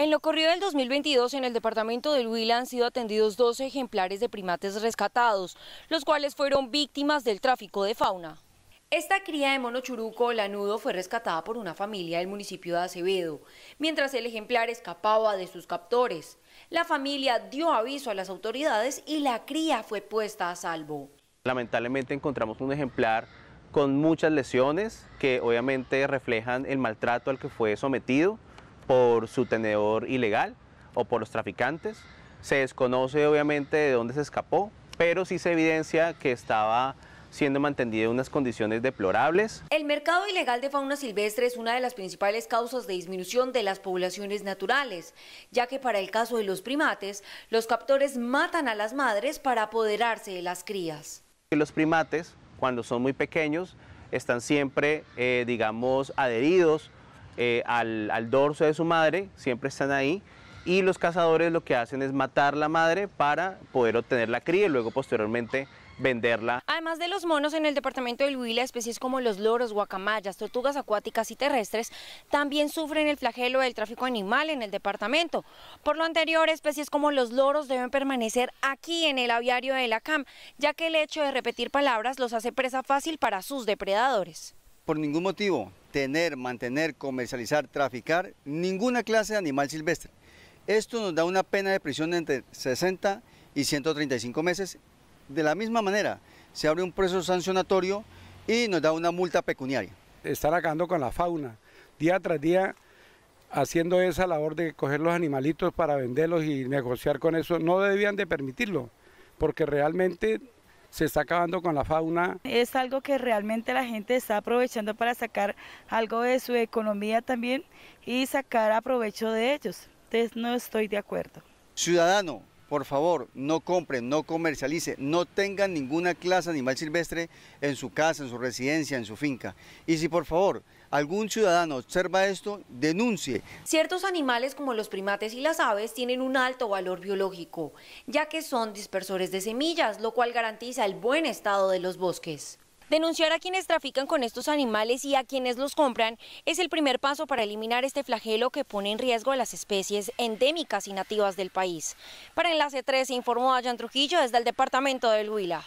En lo corrido del 2022, en el departamento del Huila han sido atendidos dos ejemplares de primates rescatados, los cuales fueron víctimas del tráfico de fauna. Esta cría de mono churuco lanudo fue rescatada por una familia del municipio de Acevedo, mientras el ejemplar escapaba de sus captores. La familia dio aviso a las autoridades y la cría fue puesta a salvo. Lamentablemente encontramos un ejemplar con muchas lesiones que obviamente reflejan el maltrato al que fue sometido por su tenedor ilegal o por los traficantes. Se desconoce obviamente de dónde se escapó, pero sí se evidencia que estaba siendo mantenido en unas condiciones deplorables. El mercado ilegal de fauna silvestre es una de las principales causas de disminución de las poblaciones naturales, ya que para el caso de los primates, los captores matan a las madres para apoderarse de las crías. Los primates, cuando son muy pequeños, están siempre, eh, digamos, adheridos eh, al, al dorso de su madre, siempre están ahí y los cazadores lo que hacen es matar la madre para poder obtener la cría y luego posteriormente venderla. Además de los monos en el departamento del Huila, especies como los loros, guacamayas, tortugas acuáticas y terrestres también sufren el flagelo del tráfico animal en el departamento. Por lo anterior, especies como los loros deben permanecer aquí en el aviario de la CAM, ya que el hecho de repetir palabras los hace presa fácil para sus depredadores. Por ningún motivo tener, mantener, comercializar, traficar ninguna clase de animal silvestre. Esto nos da una pena de prisión entre 60 y 135 meses. De la misma manera, se abre un proceso sancionatorio y nos da una multa pecuniaria. Estar acabando con la fauna, día tras día haciendo esa labor de coger los animalitos para venderlos y negociar con eso, no debían de permitirlo, porque realmente se está acabando con la fauna. Es algo que realmente la gente está aprovechando para sacar algo de su economía también y sacar aprovecho de ellos. Entonces no estoy de acuerdo. Ciudadano, por favor, no compren, no comercialice, no tengan ninguna clase animal silvestre en su casa, en su residencia, en su finca. Y si por favor algún ciudadano observa esto, denuncie. Ciertos animales como los primates y las aves tienen un alto valor biológico, ya que son dispersores de semillas, lo cual garantiza el buen estado de los bosques. Denunciar a quienes trafican con estos animales y a quienes los compran es el primer paso para eliminar este flagelo que pone en riesgo a las especies endémicas y nativas del país. Para Enlace 3 informó Ayan Trujillo desde el departamento del Huila.